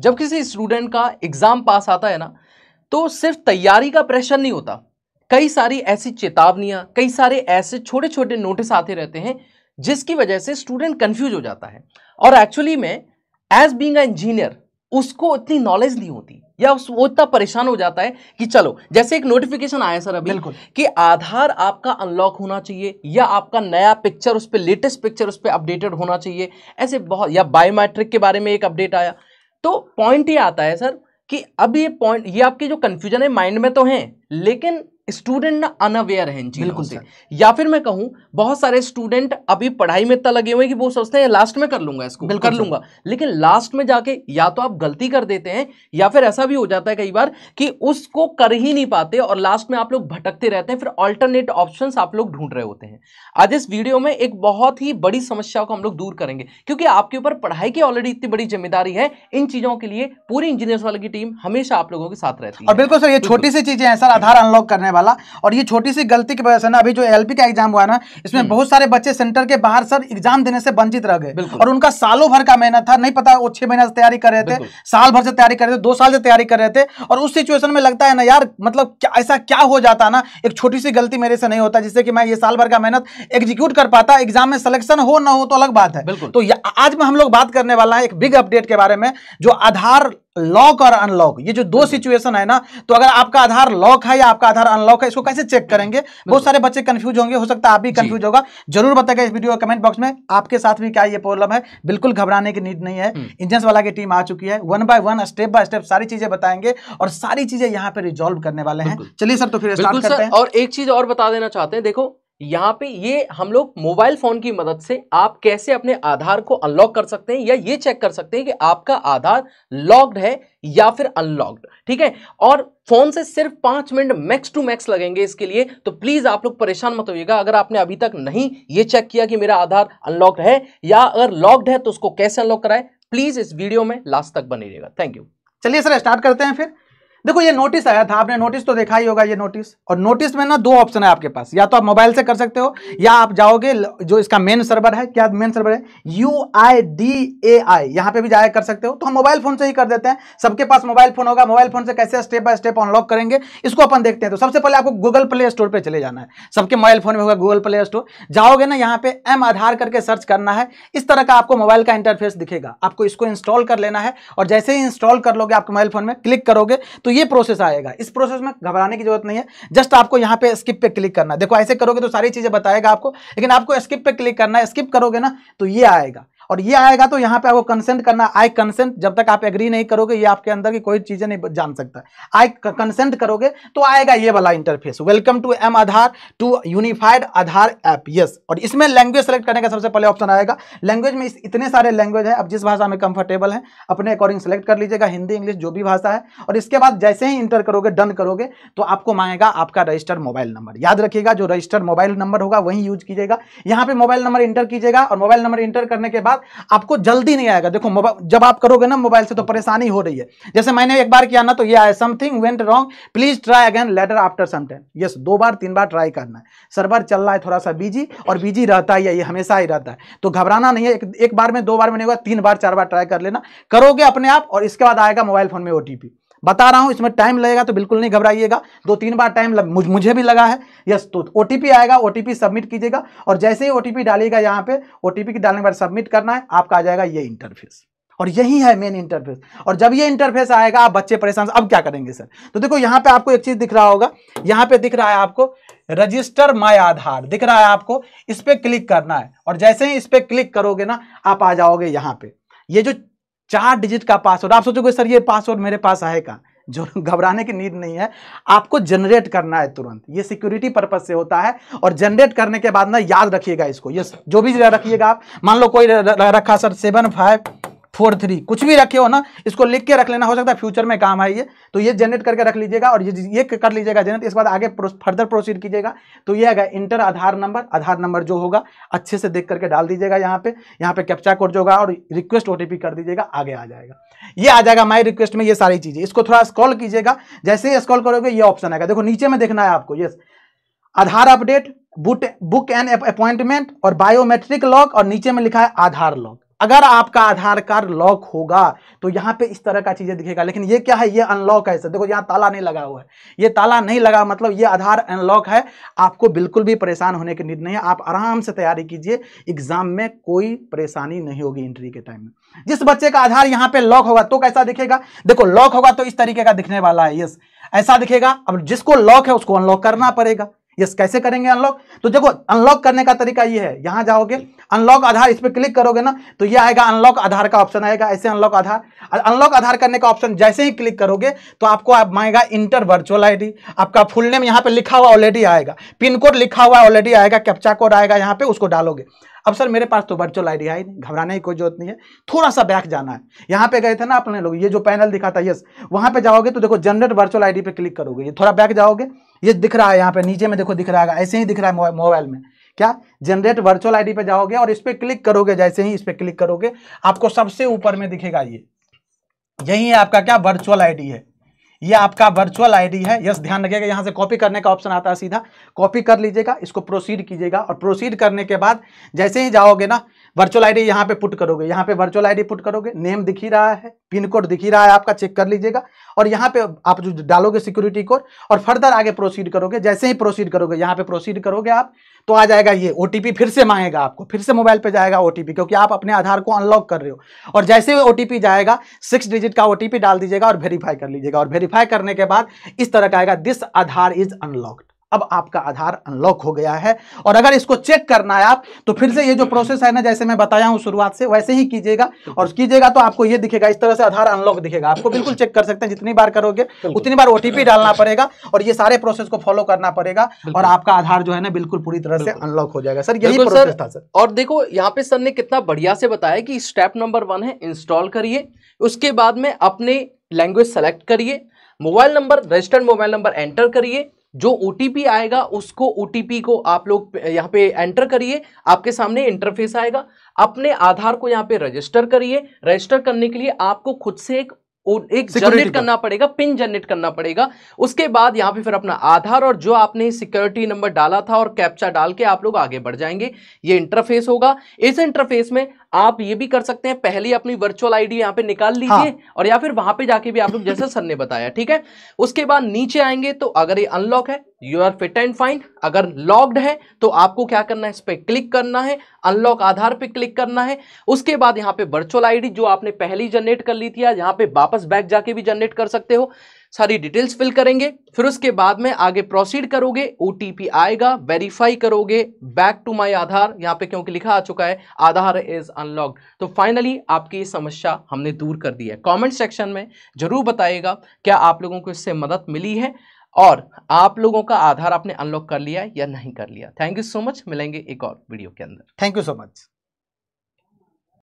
जब किसी स्टूडेंट का एग्ज़ाम पास आता है ना तो सिर्फ तैयारी का प्रेशर नहीं होता कई सारी ऐसी चेतावनियां कई सारे ऐसे छोटे छोटे नोटिस आते रहते हैं जिसकी वजह से स्टूडेंट कन्फ्यूज हो जाता है और एक्चुअली में एज बींग इंजीनियर उसको इतनी नॉलेज नहीं होती या उस वो इतना परेशान हो जाता है कि चलो जैसे एक नोटिफिकेशन आया सर अभी कि आधार आपका अनलॉक होना चाहिए या आपका नया पिक्चर उस पर लेटेस्ट पिक्चर उस पर अपडेटेड होना चाहिए ऐसे बहुत या बायोमेट्रिक के बारे में एक अपडेट आया तो पॉइंट ये आता है सर कि अब ये पॉइंट ये आपके जो कन्फ्यूजन है माइंड में तो हैं लेकिन स्टूडेंट ना अनअवेयर है इन चीज़ों से या फिर मैं कहूं बहुत सारे स्टूडेंट अभी पढ़ाई में इतना लगे हुए हैं कि वो सोचते हैं लास्ट में कर लूंगा इसको कर लूंगा लेकिन लास्ट में जाके या तो आप गलती कर देते हैं या फिर ऐसा भी हो जाता है कई बार कि उसको कर ही नहीं पाते और लास्ट में आप लोग भटकते रहते हैं फिर ऑल्टरनेट ऑप्शन आप लोग ढूंढ रहे होते हैं आज इस वीडियो में एक बहुत ही बड़ी समस्या को हम लोग दूर करेंगे क्योंकि आपके ऊपर पढ़ाई की ऑलरेडी इतनी बड़ी जिम्मेदारी है इन चीज़ों के लिए पूरी इंजीनियर्स वाले की टीम हमेशा आप लोगों के साथ रहती है बिल्कुल सर ये छोटी सी चीज़ें हैं सर आधार अनलॉक करने वाला और ये छोटी सी गलती की वजह से ना अभी जो एल का एग्जाम हुआ ना इसमें हम्म। बहुत सारे बच्चे सेंटर के बाहर सर एग्जाम देने से वंचित रह गए और उनका सालों भर का मेहनत था नहीं पता वो छह महीने से तैयारी कर रहे थे साल भर से तैयारी कर रहे थे दो साल से तैयारी कर रहे थे और उस सिचुएशन में लगता है ना यार मतलब ऐसा क्या हो जाता ना एक छोटी सी गलती मेरे से नहीं होता जिससे कि मैं ये साल भर का मेहनत एग्जीक्यूट कर पाता एग्जाम में सिलेक्शन हो ना हो तो अलग बात है तो आज में हम लोग बात करने वाला है एक बिग अपडेट के बारे में जो आधार लॉक और अनलॉक ये जो दो सिचुएशन है ना तो अगर आपका आधार लॉक है या आपका आधार अनलॉक है इसको कैसे चेक करेंगे बहुत सारे बच्चे कंफ्यूज होंगे हो सकता है आप भी कंफ्यूज होगा जरूर बताएगा इस वीडियो कमेंट बॉक्स में आपके साथ भी क्या ये प्रॉब्लम है बिल्कुल घबराने की नीड नहीं है इंजन हम्म। वाला की टीम आ चुकी है one by one step by step सारी चीजें बताएंगे और सारी चीजें यहाँ पे रिजोल्व करने वाले हैं चलिए सर तो फिर स्टार्ट करते हैं और एक चीज और बता देना चाहते हैं देखो यहाँ पे ये हम लोग मोबाइल फोन की मदद से आप कैसे अपने आधार को अनलॉक कर सकते हैं या ये चेक कर सकते हैं कि आपका आधार लॉक्ड है या फिर अनलॉक्ड ठीक है और फोन से सिर्फ पांच मिनट मैक्स टू मैक्स लगेंगे इसके लिए तो प्लीज आप लोग परेशान मत होइएगा अगर आपने अभी तक नहीं ये चेक किया कि मेरा आधार अनलॉक्ड है या अगर लॉक्ड है तो उसको कैसे अनलॉक कराए प्लीज इस वीडियो में लास्ट तक बने रहेगा थैंक यू चलिए सर स्टार्ट करते हैं फिर देखो ये नोटिस आया था आपने नोटिस तो देखा ही होगा ये नोटिस और नोटिस में ना दो ऑप्शन है आपके पास या तो आप मोबाइल से कर सकते हो या आप जाओगे जो इसका मेन सर्वर है क्या मेन सर्वर है U I D A I यहाँ पे भी जाया कर सकते हो तो हम मोबाइल फोन से ही कर देते हैं सबके पास मोबाइल फोन होगा मोबाइल फोन से कैसे स्टेप बाय स्टेप अनलॉक करेंगे इसको अपन देखते हैं तो सबसे पहले आपको गूगल प्ले स्टोर पर चले जाना है सबके मोबाइल फोन में होगा गूगल प्ले स्टोर जाओगे ना यहाँ पे एम आधार करके सर्च करना है इस तरह का आपको मोबाइल का इंटरफेस दिखेगा आपको इसको इंस्टॉल कर लेना है और जैसे ही इंस्टॉल कर लोगे आपके मोबाइल फोन में क्लिक करोगे तो ये प्रोसेस आएगा इस प्रोसेस में घबराने की जरूरत नहीं है जस्ट आपको यहाँ पे स्किप पे क्लिक करना देखो ऐसे करोगे तो सारी चीज़ें बताएगा आपको लेकिन आपको स्किप पे क्लिक करना है स्किप करोगे ना तो ये आएगा और ये आएगा तो यहाँ पे आपको कंसेंट करना आई कंसेंट जब तक आप एग्री नहीं करोगे ये आपके अंदर की कोई चीजें नहीं जान सकता आई कंसेंट करोगे तो आएगा ये वाला interface welcome to M Aadhaar to unified Aadhaar app yes और इसमें लैंग्वेज सेलेक्ट करने का सबसे पहले ऑप्शन आएगा लैंग्वेज में इतने सारे लैंग्वेज है अब जिस भाषा में कंफर्टेबल है अपने अकॉर्डिंग सेलेक्ट कर लीजिएगा हिंदी इंग्लिश जो भी भाषा है और इसके बाद जैसे ही इंटर करोगे डन करोगे तो आपको मांगेगा आपका रजिस्टर मोबाइल नंबर याद रखिएगा जो रजिस्टर्ड मोबाइल नंबर होगा वही यूज कीजिएगा यहाँ पे मोबाइल नंबर इंटर कीजिएगा और मोबाइल नंबर इंटर करने के बाद बाद आपको जल्दी नहीं आएगा देखो जब आप करोगे ना मोबाइल से तो परेशानी हो रही है जैसे मैंने एक बार किया ना तो ये आया something went wrong please try again later after sometime yes दो बार तीन बार ट्राई करना है सर्वर चल रहा है थोड़ा सा बिजी और बिजी रहता ही है ये हमेशा ही रहता है तो घबराना नहीं है एक, एक बार में दो बार में नहीं होगा तीन बार चार बार ट्राई कर लेना करोगे अपने आप और इसके बाद आएगा मोबाइल फोन में ओटीपी बता रहा हूँ इसमें टाइम लगेगा तो बिल्कुल नहीं घबराइएगा दो तीन बार टाइम मुझ, मुझे भी लगा है यस तो ओ आएगा ओ सबमिट कीजिएगा और जैसे ही ओ डालिएगा यहाँ पे ओ टी डालने के बाद सबमिट करना है आपका आ जाएगा ये इंटरफेस और यही है मेन इंटरफेस और जब ये इंटरफेस आएगा आप बच्चे परेशान अब क्या करेंगे सर तो देखो यहाँ पे आपको एक चीज़ दिख रहा होगा यहाँ पे दिख रहा है आपको रजिस्टर माय आधार दिख रहा है आपको इस पर क्लिक करना है और जैसे ही इस पर क्लिक करोगे ना आप आ जाओगे यहाँ पे ये जो चार डिजिट का पासवर्ड आप सोचोगे सर ये पासवर्ड मेरे पास आएगा जो घबराने की नीड नहीं है आपको जनरेट करना है तुरंत ये सिक्योरिटी पर्पज से होता है और जनरेट करने के बाद ना याद रखिएगा इसको ये जो भी रखिएगा आप मान लो कोई रखा sir seven five four three कुछ भी रखे हो ना इसको लिख के रख लेना हो सकता है फ्यूचर में काम आइए ये तो ये जनरेट करके रख लीजिएगा और ये ये कर लीजिएगा जनरेट इसके बाद आगे फर्दर प्रोसीड कीजिएगा तो ये आएगा enter Aadhaar number Aadhaar number जो होगा अच्छे से देख करके डाल दीजिएगा यहाँ पे यहाँ पे कैप्चा कोड जो होगा और रिक्वेस्ट ओ कर दीजिएगा आगे आ जाएगा ये आ जाएगा माई रिक्वेस्ट में ये सारी चीज़ें इसको थोड़ा स्कॉल कीजिएगा जैसे ही स्कॉल करोगे ये ऑप्शन आएगा देखो नीचे में देखना है आपको यस आधार अपडेट बुट बुक एंड अपॉइंटमेंट और बायोमेट्रिक लॉक और नीचे में लिखा है आधार लॉक अगर आपका आधार कार्ड लॉक होगा तो यहाँ पे इस तरह का चीजें दिखेगा लेकिन ये क्या है ये अनलॉक है सर देखो यहाँ ताला नहीं लगा हुआ है ये ताला नहीं लगा मतलब ये आधार अनलॉक है आपको बिल्कुल भी परेशान होने की नीड नहीं है आप आराम से तैयारी कीजिए एग्जाम में कोई परेशानी नहीं होगी इंट्री के टाइम में जिस बच्चे का आधार यहाँ पे लॉक होगा तो कैसा दिखेगा देखो लॉक होगा तो इस तरीके का दिखने वाला है यस ऐसा दिखेगा अब जिसको लॉक है उसको अनलॉक करना पड़ेगा यस कैसे करेंगे अनलॉक तो देखो अनलॉक करने का तरीका ये है यहाँ जाओगे अनलॉक आधार इस पर क्लिक करोगे ना तो ये आएगा अनलॉक आधार का ऑप्शन आएगा ऐसे अनलॉक आधार अनलॉक आधार करने का ऑप्शन जैसे ही क्लिक करोगे तो आपको आप मांगेगा इंटर वर्चुअल आईडी आपका फुल नेम यहाँ पे लिखा हुआ ऑलरेडी आएगा पिन कोड लिखा हुआ ऑलरेडी आएगा कैप्चा कोड आएगा यहाँ पे उसको डालोगे अब सर मेरे पास तो वर्चुअल आईडी है ही नहीं घबराने की कोई जरूरत नहीं है थोड़ा सा बैक जाना है यहाँ पे गए थे ना अपने लोग ये जो पैनल दिखा था यस वहाँ पे जाओगे तो देखो जनरेट वर्चुअल आईडी पे क्लिक करोगे ये थोड़ा बैक जाओगे ये दिख रहा है यहाँ पे नीचे में देखो दिख रहा है ऐसे ही दिख रहा है मोबाइल में क्या जनरेट वर्चुअल आईडी पे जाओगे और इस पर क्लिक करोगे जैसे ही इस पर क्लिक करोगे आपको सबसे ऊपर में दिखेगा ये यही है आपका क्या वर्चुअल आईडी है ये आपका वर्चुअल आईडी है यस ध्यान रखिएगा यहाँ से कॉपी करने का ऑप्शन आता है सीधा कॉपी कर लीजिएगा इसको प्रोसीड कीजिएगा और प्रोसीड करने के बाद जैसे ही जाओगे ना वर्चुअल आईडी यहाँ पे पुट करोगे यहाँ पे वर्चुअल आईडी पुट करोगे नेम दिख ही रहा है पिन कोड दिख ही रहा है आपका चेक कर लीजिएगा और यहाँ पे आप जो डालोगे सिक्योरिटी कोड और फर्दर आगे प्रोसीड करोगे जैसे ही प्रोसीड करोगे यहाँ पे प्रोसीड करोगे आप तो आ जाएगा ये ओ फिर से मांगेगा आपको फिर से मोबाइल पर जाएगा ओ क्योंकि आप अपने आधार को अनलॉक कर रहे हो और जैसे ओ जाएगा सिक्स डिजिट का ओ डाल दीजिएगा और वेरीफाई कर लीजिएगा और वेरीफाई करने के बाद इस तरह का आएगा दिस आधार इज अनलॉक्ड अब आपका आधार अनलॉक हो गया है और अगर इसको चेक करना है आप तो फिर से ये जो प्रोसेस है ना जैसे मैं बताया हूँ शुरुआत से वैसे ही कीजिएगा और कीजिएगा तो आपको ये दिखेगा इस तरह से आधार अनलॉक दिखेगा आपको बिल्कुल चेक कर सकते हैं जितनी बार करोगे उतनी बार ओटीपी डालना पड़ेगा और ये सारे प्रोसेस को फॉलो करना पड़ेगा और आपका आधार जो है ना बिल्कुल पूरी तरह से अनलॉक हो जाएगा सर यही प्रोसेस था सर और देखो यहाँ पे सर ने कितना बढ़िया से बताया कि स्टेप नंबर वन है इंस्टॉल करिए उसके बाद में अपने लैंग्वेज सेलेक्ट करिए mobile number registered mobile number enter करिए जो ओ आएगा उसको ओ को आप लोग यहाँ पे एंटर करिए आपके सामने इंटरफेस आएगा अपने आधार को यहाँ पे रजिस्टर करिए रजिस्टर करने के लिए आपको खुद से एक एक जनरेट करना पड़ेगा पिन जनरेट करना पड़ेगा उसके बाद यहां पे फिर अपना आधार और जो आपने सिक्योरिटी नंबर डाला था और कैप्चा डाल के आप लोग आगे बढ़ जाएंगे ये इंटरफेस होगा इस इंटरफेस में आप ये भी कर सकते हैं पहले अपनी वर्चुअल आईडी यहां पे निकाल हाँ। लीजिए हाँ। और या फिर वहां पे जाके भी आप लोग जैसे सर ने बताया ठीक है उसके बाद नीचे आएंगे तो अगर ये अनलॉक है you are fit and fine अगर लॉक्ड है तो आपको क्या करना है इस पर क्लिक करना है अनलॉक आधार पे क्लिक करना है उसके बाद यहाँ पे वर्चुअल आईडी जो आपने पहले जनरेट कर ली थी यहाँ पे वापस बैक जाके भी जनरेट कर सकते हो सारी डिटेल्स फिल करेंगे फिर उसके बाद में आगे प्रोसीड करोगे ओ आएगा वेरीफाई करोगे बैक टू माई आधार यहाँ पे क्योंकि लिखा आ चुका है आधार इज अनलॉक्ड तो फाइनली आपकी ये समस्या हमने दूर कर दी है कॉमेंट सेक्शन में जरूर बताइएगा क्या आप लोगों को इससे मदद मिली है और आप लोगों का आधार आपने अनलॉक कर लिया या नहीं कर लिया थैंक यू सो मच मिलेंगे एक और वीडियो के अंदर थैंक यू सो मच